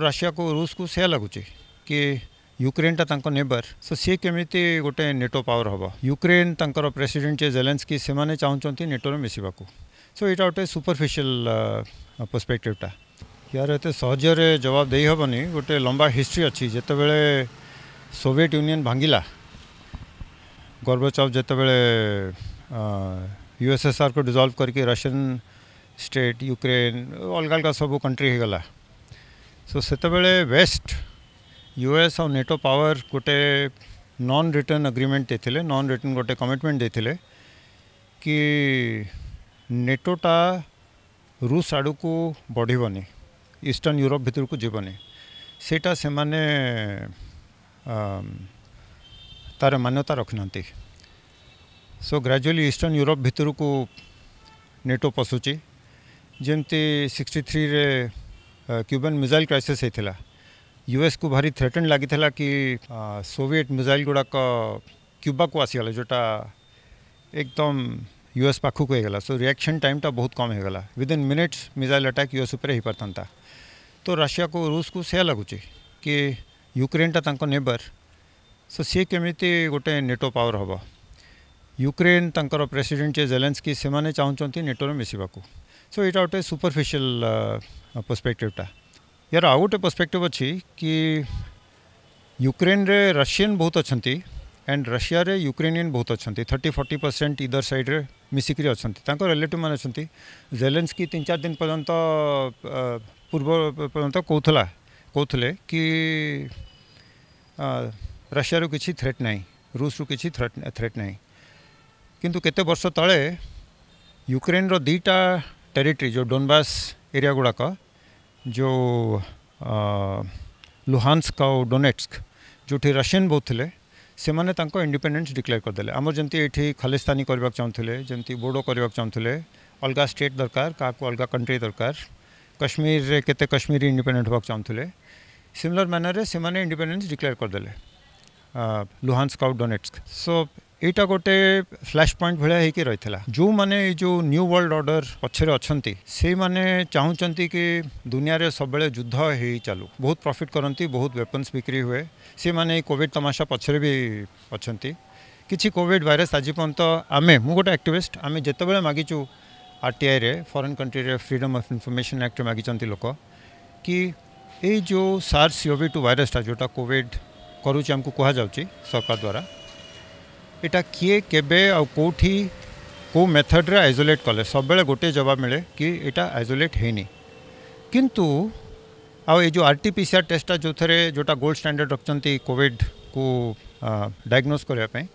Russia को रूस को सै लगुचे कि युक्रेन टाइम नेबर सो सी केमी गोटे नेटो पावर हे युक्रेन तर प्रेसीडेट जे जेलेन्स्की से चाहते नेटो में मिसाक सो यहाँ गोटे सुपरफिशियल पर्सपेक्टिवटा यार ये सहजरे जवाब दे हेनी गोटे लंबा हिस्ट्री अच्छी जितेबले सोविएट यूनियन भांगा गर्व गर्भचाव जितेबले यूएसएसआर को डिजल्व करके रशियन स्टेट युक्रेन अलग अलग सब कंट्री होगा सो से वेस्ट यूएस एस नेटो पावर गोटे नन रिटर्न अग्रीमेंट देते नॉन रिटर्न गोटे कमिटमेंट देते कि नेटोटा रूस आड़ को बढ़ानी ईस्टर्न यूरोप भितर को जीवनी सेटा से मैंने तार मान्यता ना सो ग्राजुअली ईस्टर्न यूरोप भितर को नेटो पशुची जमी sixty three Cuban missile crisis होता यूएस को भारी थ्रेटन लगी कि सोविएट मिजाइल गुड़ाक क्यूबा को आसीगला जोटा एकदम यूएस पाखक गला सो रिएक्शन टाइमटा बहुत कम होगा within minutes missile attack US उपर तो रशिया को रूस को से लगुच कि युक्रेन टाइम नेबर सो सी केमी गोटे नेटो पावर हम युक्रेन तर प्रेसीडेट जे जेलेन्स्की से चाहते नेटोर मिसाक सो यहाँ गोटे सुपरफिशियल ପର୍ସପେକ୍ଟିଭ୍ଟା ୟାର ଆଉ ଗୋଟେ ପର୍ସପେକ୍ଟିଭ୍ ଅଛି କି ୟୁକ୍ରେନ୍ରେ ରଷିଆନ୍ ବହୁତ ଅଛନ୍ତି ଆଣ୍ଡ ରଷିଆରେ ୟୁକ୍ରେନିଆନ୍ ବହୁତ ଅଛନ୍ତି ଥର୍ଟି ଫର୍ଟି ପରସେଣ୍ଟ ଇଦର ସାଇଡ଼୍ରେ ମିଶିକିରି ଅଛନ୍ତି ତାଙ୍କ ରିଲେଟିଭ୍ମାନେ ଅଛନ୍ତି ଜେଲେନ୍ସକି ତିନି ଚାରି ଦିନ ପର୍ଯ୍ୟନ୍ତ ପୂର୍ବ ପର୍ଯ୍ୟନ୍ତ କହୁଥିଲା କହୁଥିଲେ କି ରଷିଆରୁ କିଛି ଥ୍ରେଟ୍ ନାହିଁ ରୁଷରୁ କିଛି ଥ୍ରେଟ୍ ଥ୍ରେଟ୍ ନାହିଁ କିନ୍ତୁ କେତେ ବର୍ଷ ତଳେ ୟୁକ୍ରେନ୍ର ଦୁଇଟା ଟେରିଟୋରୀ ଯେଉଁ ଡୋନବାସ୍ एरिया गुड़ाक जो लुहांस्क आ डोनेट्स्क जो रशियन बहुत थे सेने इंडिपेडेन्स डिक्लेयर करदे आम जमी ये खालिस्तानी करवाक चाहूँ जमी बोडो करवाक चाहूँ अलग स्टेट दरकार क्या अलग कंट्री दरकार कश्मीर केते कश्मीरी इंडिपेडेंट हाँ चाहूँ सिमिलर मैनर से इंडिपेडेन्स डिक्लेयर करदे लुहांस्क आउ डोनेट्स्क सो यहाँ गोटे फ्लाश पॉइंट भाया होकर रही है जो मैंने जो न्यू वर्ल्ड अर्डर पक्षे अच्छा से मैंने चाहते कि दुनिया में सब बड़े युद्ध हो चलू बहुत प्रफिट करती बहुत वेपन्स बिक्री हुए से मैंने कोविड तमाशा पक्षर भी अच्छा किसी कोविड भाइर आज पर्यत आम मुझे आक्टिविस्ट आम जितेबाद मागिचु R T I foreign country रे फ्रीडम अफ इनफर्मेसन आक्ट मागिच लोक कि ये सार्स सीओवी टू भाइरसटा जोटा कॉविड करुच्चे आमको कह जा सरकार द्वारा यहाँ किए के कौटी कौ मेथड्रे आइसोलेट कले सब गोटे जवाब मिले कि यहाँ आइसोलेट है कि आ जो R T P C R टेस्टा जो थे जोटा गोल्ड स्टाणार्ड रखते कॉविड को डायग्नोस करने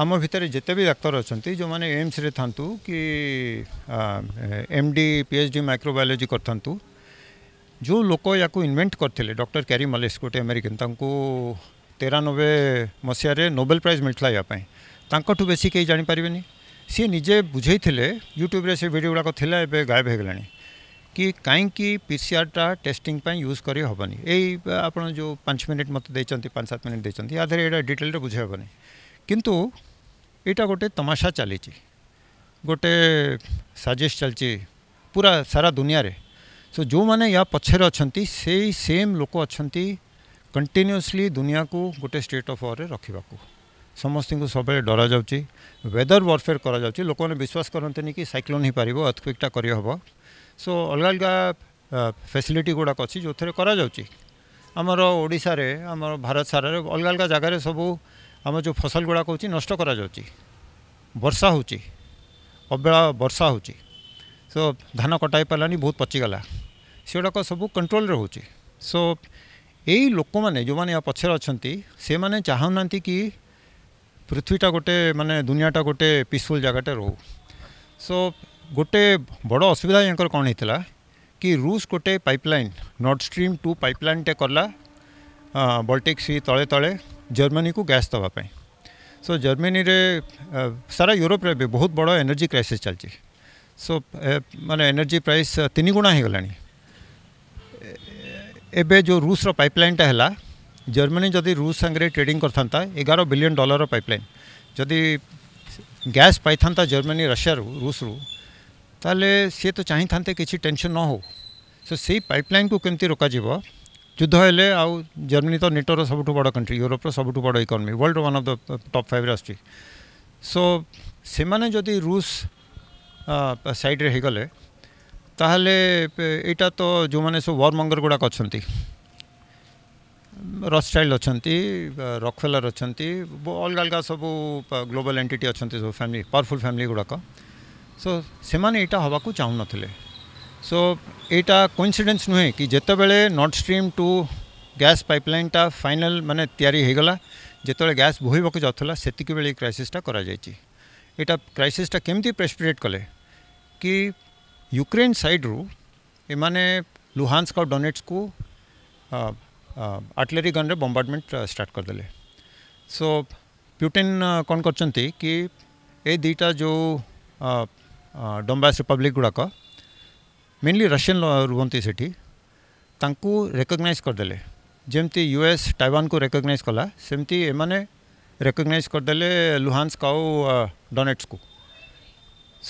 आम भितर जिते भी डाक्तर अच्छा जो मैंने एम्स रे था कि M D P H D microbiology कर जो लोक या इनभेन्ट करते डक्टर क्यारी मलेस गोटे अमेरिकन तेरानबे मसीह नोबेल प्राइज मिलता यापाई बेस कहीं जापर सी निजे बुझे यूट्यूब से भिड गुड़ाक ए गायब हो गला कि कहीं पीसीआर टा टेस्टिंग यूज कर हेनी जो पाँच मिनिट मत पाँच सात मिनिट देते आधे ये डिटेल बुझे हेनी कितु यहाँ गोटे तमाशा चली गोटे साजिश चलती पूरा सारा दुनिया रे सो जो मैंने या पचर अच्छा सेम लोक अच्छा कंटिन्यूसली दुनिया को गोटे स्टेट अफ अवर रखा समस्त सब डर जादर वर्फेयर कर लोक मैंने विश्वास करते कि सैक्लोन हो पार अर्थक्विकटा करहब सो अलग अलग फैसिलिटी गुड़ाक अच्छी जो थे करमर ओडा आम भारत सारे अलग अलग जगार सब आम जो फसल गुड़ाक हो नष्ट वर्षा होबेला वर्षा हो सो धान कटाई पार्लानी बहुत पचीगला से सब कंट्रोल रोचे सो यही लोक मैंने जो मैंने पचर अच्छा से मैंने चाहूना कि पृथ्वीटा गोटे मानने दुनियाटा गोटे पीसफुल जगटे रो सो गोटे बड़ असुविधा यहाँ कौन होता कि रूस गोटे पाइपलाइन नर्थ स्ट्रीम टू पाइपलाइनटे कला बल्टिक्स तले तले जर्मनी को गैस दवापाई सो जर्मनी रे सारा यूरोप बहुत बड़ा एनर्जी क्राइसीस चलती सो माने एनर्जी प्राइस तीन गुणा हो गला एबे जो रूस पाइपलाइन टा है जर्मनी जदि रूस सांगे ट्रेडिंग करता एगार बिलियन डलर पाइपलाइन जदि गैस पाई जर्मनी रशिया रूस रु ताले सी तो चाह था किसी टेनसन न हो सो से पाइपलाइन को कमी रोक युद्ध हेले आउ जर्मनी तो नेटोर सब बड़ कंट्री यूरोप्र सब बड़ economy world one of the top five so से रूस सैड्रेगले uh, ताहले इटा तो जो मैंने सब वर्मंगर गुड़ाक अच्छा रसस्टाइल अच्छा रकफेलर अच्छा अलग अलग सब ग्लोबल एंटिटी अच्छा सब फैमिली पावरफुल फैमिली गुड़ाक सो से हवाक चाहू न सो यटा कोइनसीडेन्स नुहे कि जितेबले नर्थ स्ट्रीम टू गैस पाइपलाइनटा फाइनल मानने यागला जितेबाला गैस बोहबाक जाता से क्राइसीसटा कर यहाँ क्राइसीसटा केमती प्रेसपिरेट कले कि યુક્રેન સાઈડરૂ એમાંને લુહાન્સ્ક और ડોનેટ્સકુ આર્ટિલરી ગનરે ବମ୍ବାର୍ଡ଼ମେଣ୍ଟ ଷ୍ଟାର୍ଟ କରିଦେଲେ ସୋ ପ୍ୟୁଟିନ୍ କ'ଣ କରିଛନ୍ତି କି ଏ ଦୁଇଟା ଯେଉଁ ଡମ୍ବାସ୍ ରିପବ୍ଲିକ୍ ଗୁଡ଼ାକ ମେନଲି ରଷିଆନ୍ ରୁହନ୍ତି ସେଠି ତାଙ୍କୁ ରେକଗ୍ନାଇଜ୍ କରିଦେଲେ ଯେମିତି ୟୁଏସ୍ ଟାଇୱାନ୍କୁ ରେକଗ୍ନାଇଜ୍ କଲା ସେମିତି ଏମାନେ ରେକଗ୍ନାଇଜ୍ କରିଦେଲେ ଲୁହାନ୍ସ୍କ ଆଉ ଡୋନେଟ୍ସକୁ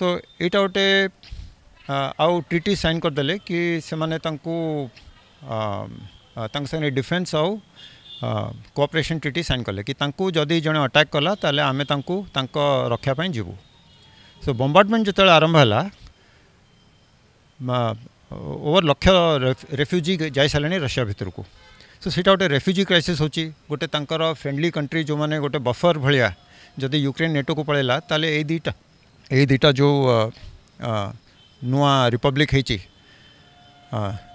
ସୋ ଏଇଟା ଗୋଟେ आउ टीटी साइन करदे कि से संगे डिफेन्स आउ कोऑपरेशन टीटी साइन कले कि जदि जड़े अटाक कला तो आम रक्षापी जीवु सो बम्बार्डमेंट जो आरंभ है ओवर लक्ष रेफ्यूजी जा सारे रशिया भितर को सो सीटा गोटे रेफ्यूजी क्राइसीस होची गोटे फ्रेंडली कंट्री जो मैंने गोटे बफर भाया जदि यूक्रेन नेटो को पलैला तो ये दुईटा ये दुईटा जो आ, आ, नुआ रिपब्लिक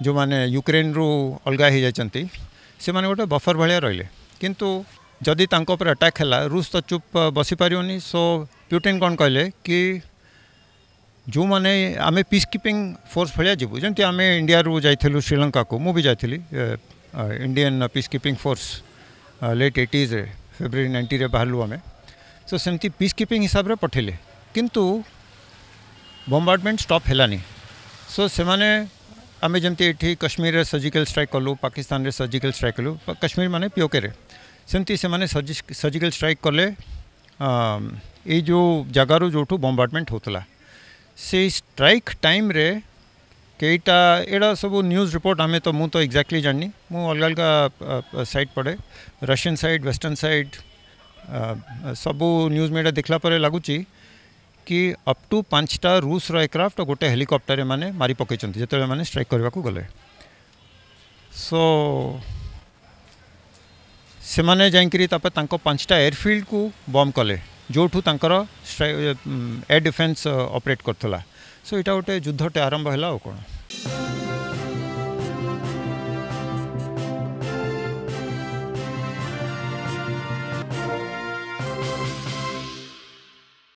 जो माने यूक्रेन रु अलग हो जाने गोटे बफर भाया रे कि जदि तर अटाक है रुष तो चुप बसीपर सो प्युटेन कौन कहले कि जो मैंने आम पीस किपिंग फोर्स भाया जीव जमी आम इंडिया जा श्रीलंका को मुझे जा Indian peace keeping force late eighties February ninety बाहर आम सो सेमती पीस कीपिंग हिसाब से पठेले कितु बम्बार्डमेंट स्टप हलानी सो से आम जमी कश्मीर में सर्जिकाल स्ट्राइक कलु पाकिस्तान में सर्जिकाल स्ट्राइक कलु कश्मीर मैंने पिओके सेमती से सर्जिकाल स्ट्राइक कले यो जगार जो बम्बार्डमेंट होता से स्ट्राइक टाइम कईटा एड़ा सब न्यूज रिपोर्ट आम तो मुझे तो एक्जाक्टली जानी मुझे अलग अलग सैड पढ़े रशियान सैड वेस्टर्न सैड सबू न्यूज मीडिया देखला लगुच्छी कि अप टू पांचटा रुष एयरक्राफ्ट और गोटे हेलिकप्टर मैंने मारी पकई मैंने स्ट्राइक करने को गले सो से मैंने पांचटा एयरफिल्ड को बम कले जोठूर एयर डिफेन्स अपरेट सो यहाँ गोटे युद्धटे आरंभ है कौन